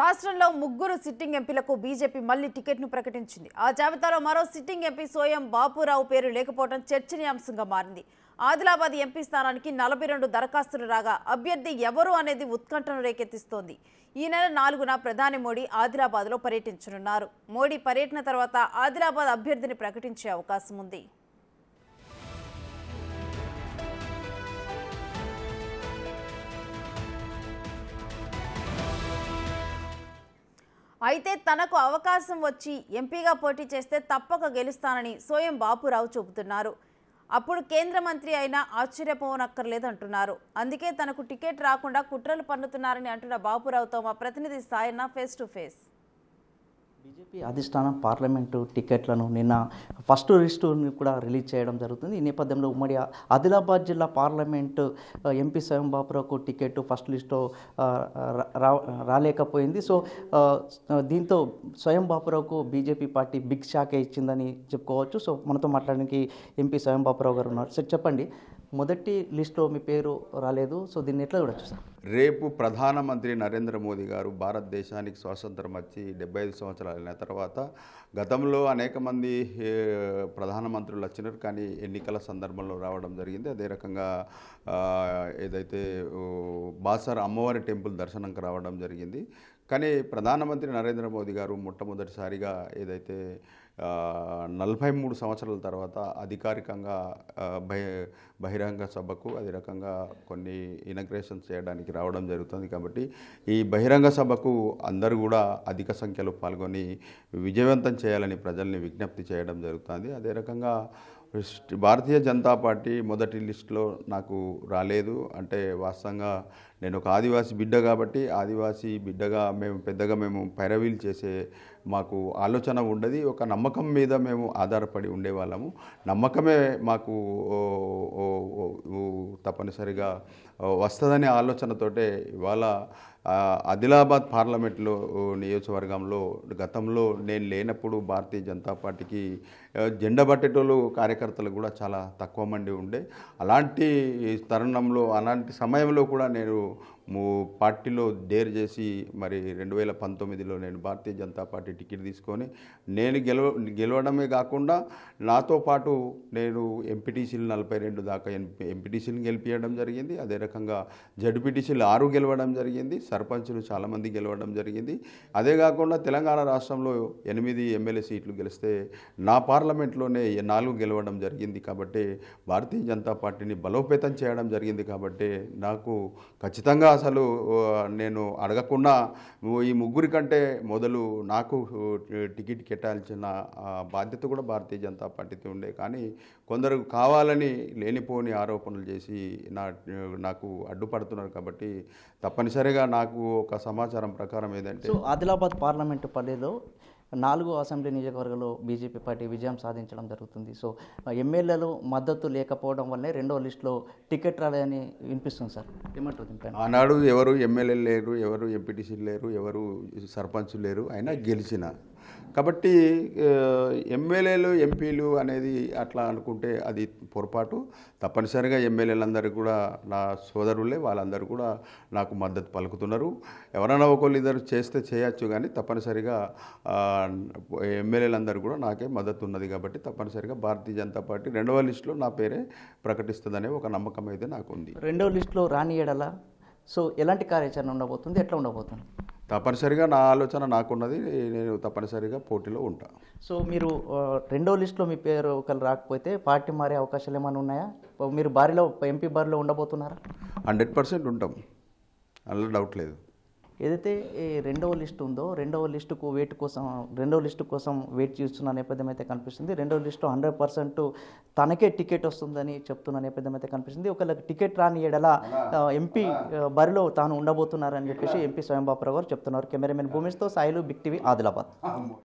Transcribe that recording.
రాష్ట్రంలో ముగ్గురు సిట్టింగ్ ఎంపీలకు బీజేపీ మళ్లీ టికెట్ను ప్రకటించింది ఆ జాబితాలో మరో సిట్టింగ్ ఎంపీ సోయం బాపురావు పేరు లేకపోవడం చర్చనీయాంశంగా మారింది ఆదిలాబాద్ ఎంపీ స్థానానికి నలభై రెండు దరఖాస్తులు రాగా అభ్యర్థి ఎవరు అనేది ఉత్కంఠను రేకెత్తిస్తోంది ఈ నెల నాలుగున ప్రధాని మోడీ ఆదిలాబాద్లో పర్యటించనున్నారు మోడీ పర్యటన తర్వాత ఆదిలాబాద్ అభ్యర్థిని ప్రకటించే అవకాశం ఉంది అయితే తనకు అవకాశం వచ్చి ఎంపీగా పోటీ చేస్తే తప్పక గెలుస్తానని సోయం బాపురావు చెబుతున్నారు అప్పుడు కేంద్ర మంత్రి అయినా ఆశ్చర్యపోవనక్కర్లేదంటున్నారు అందుకే తనకు టికెట్ రాకుండా కుట్రలు పన్నుతున్నారని అంటున్న బాపురావుతో మా ప్రతినిధి Sayanna face to face BJP అధిష్టానం పార్లమెంటు టికెట్లను నిన్న ఫస్ట్ లిస్టుని కూడా రిలీజ్ చేయడం జరుగుతుంది ఈ నేపథ్యంలో ఉమ్మడి ఆదిలాబాద్ జిల్లా పార్లమెంటు ఎంపీ స్వయం బాపురావుకు టికెట్ ఫస్ట్ లిస్టు రాలేకపోయింది సో దీంతో స్వయం బాపురావుకు బీజేపీ పార్టీ బిగ్ షాకే ఇచ్చిందని చెప్పుకోవచ్చు సో మనతో మాట్లాడడానికి ఎంపీ స్వయం బాపురావు గారు ఉన్నారు సార్ చెప్పండి మొదటి లిస్ట్లో మీ పేరు రాలేదు సో దీన్ని ఎట్లా చూడొచ్చు సార్ రేపు ప్రధానమంత్రి నరేంద్ర మోదీ గారు భారతదేశానికి స్వాతంత్రం వచ్చి డెబ్బై ఐదు సంవత్సరాలు అయిన తర్వాత గతంలో అనేక మంది ప్రధానమంత్రులు వచ్చినారు కానీ ఎన్నికల సందర్భంలో రావడం జరిగింది అదే రకంగా ఏదైతే బాసర్ అమ్మవారి టెంపుల్ దర్శనంకి రావడం జరిగింది కానీ ప్రధానమంత్రి నరేంద్ర మోదీ గారు మొట్టమొదటిసారిగా ఏదైతే నలభై మూడు సంవత్సరాల తర్వాత అధికారికంగా బహి బహిరంగ సభకు అది రకంగా కొన్ని ఇనగ్రేషన్ చేయడానికి రావడం జరుగుతుంది కాబట్టి ఈ బహిరంగ సభకు అందరూ కూడా అధిక సంఖ్యలో పాల్గొని విజయవంతం చేయాలని ప్రజల్ని విజ్ఞప్తి చేయడం జరుగుతుంది అదే రకంగా భారతీయ జనతా పార్టీ మొదటి లిస్టులో నాకు రాలేదు అంటే వాస్తవంగా నేను ఒక ఆదివాసీ బిడ్డ కాబట్టి ఆదివాసీ బిడ్డగా మేము పెద్దగా మేము పైరవీలు చేసే మాకు ఆలోచన ఉండదు ఒక నమ్మకం మీద మేము ఆధారపడి ఉండేవాళ్ళము నమ్మకమే మాకు తప్పనిసరిగా వస్తుందనే ఆలోచనతోటే ఇవాళ ఆదిలాబాద్ పార్లమెంట్లో నియోజకవర్గంలో గతంలో నేను లేనప్పుడు భారతీయ జనతా పార్టీకి జెండా పట్టేటోళ్ళు కార్యకర్తలు కూడా చాలా తక్కువ మంది ఉండే అలాంటి తరుణంలో అలాంటి సమయంలో కూడా నేను పార్టీలో డేర్ చేసి మరి రెండు వేల పంతొమ్మిదిలో నేను భారతీయ జనతా పార్టీ టికెట్ తీసుకొని నేను గెలవ గెలవడమే కాకుండా నాతో పాటు నేను ఎంపీటీసీలు నలభై రెండు దాకా ఎంపీటీసీలు గెలిపించడం జరిగింది అదే రకంగా జడ్పీటీసీలు ఆరు గెలవడం జరిగింది సర్పంచులు చాలామంది గెలవడం జరిగింది అదే కాకుండా తెలంగాణ రాష్ట్రంలో ఎనిమిది ఎమ్మెల్యే సీట్లు గెలిస్తే నా పార్లమెంట్లోనే నాలుగు గెలవడం జరిగింది కాబట్టి భారతీయ జనతా పార్టీని బలోపేతం చేయడం జరిగింది కాబట్టి నాకు ఖచ్చితంగా అసలు నేను అడగకుండా ఈ ముగ్గురి కంటే మొదలు నాకు టికెట్ కెట్టాల్సిన బాధ్యత కూడా భారతీయ జనతా పార్టీతో ఉండే కానీ కొందరు కావాలని లేనిపోని ఆరోపణలు చేసి నా నాకు అడ్డుపడుతున్నారు కాబట్టి తప్పనిసరిగా నాకు ఒక సమాచారం ప్రకారం ఏదంటే ఆదిలాబాద్ పార్లమెంటు పల్లెలో నాలుగో అసెంబ్లీ నియోజకవర్గంలో బీజేపీ పార్టీ విజయం సాధించడం జరుగుతుంది సో ఎమ్మెల్యేలు మద్దతు లేకపోవడం వల్లే రెండో లిస్టులో టికెట్ రాలేదని వినిపిస్తుంది సార్ ఏమంటారు ఆనాడు ఎవరు ఎమ్మెల్యేలు లేరు ఎవరు ఎంపీటీసీలు లేరు ఎవరు సర్పంచ్ లేరు అయినా గెలిచిన కాబట్టి ఎమ్మెల్యేలు ఎంపీలు అనేది అట్లా అనుకుంటే అది పొరపాటు తప్పనిసరిగా ఎమ్మెల్యేలందరూ కూడా నా సోదరులే వాళ్ళందరూ కూడా నాకు మద్దతు పలుకుతున్నారు ఎవరైనా ఒకళ్ళు ఇద్దరు చేస్తే చేయొచ్చు కానీ తప్పనిసరిగా ఎమ్మెల్యేలందరూ కూడా నాకే మద్దతు ఉన్నది కాబట్టి తప్పనిసరిగా భారతీయ జనతా పార్టీ రెండవ లిస్టులో నా పేరే ప్రకటిస్తుందనే ఒక నమ్మకం అయితే నాకు ఉంది రెండవ లిస్టులో రాని ఎడల సో ఎలాంటి కార్యాచరణ ఉండబోతుంది ఎట్లా ఉండబోతుంది తప్పనిసరిగా నా ఆలోచన నాకున్నది నేను తప్పనిసరిగా పోటీలో ఉంటా సో మీరు రెండో లిస్టులో మీ పేరు ఒకరు రాకపోతే పార్టీ మారే అవకాశాలు ఏమైనా ఉన్నాయా మీరు బారిలో ఎంపీ బారిలో ఉండబోతున్నారా హండ్రెడ్ పర్సెంట్ ఉంటాం అందులో డౌట్ లేదు ఏదైతే ఈ రెండవ లిస్ట్ ఉందో రెండవ లిస్టుకు వెయిట్ కోసం రెండవ లిస్టు కోసం వెయిట్ చేస్తున్న నేపథ్యం అయితే కనిపిస్తుంది రెండవ లిస్టు హండ్రెడ్ పర్సెంట్ తనకే టికెట్ వస్తుందని చెప్తున్న నేపథ్యం అయితే కనిపిస్తుంది ఒకవేళ టికెట్ రాని ఎడల ఎంపీ బరిలో తాను ఉండబోతున్నారని చెప్పేసి ఎంపీ స్వయంబాపురావు గారు చెప్తున్నారు cameraman భూమిస్తో Sailu big TV Adilabad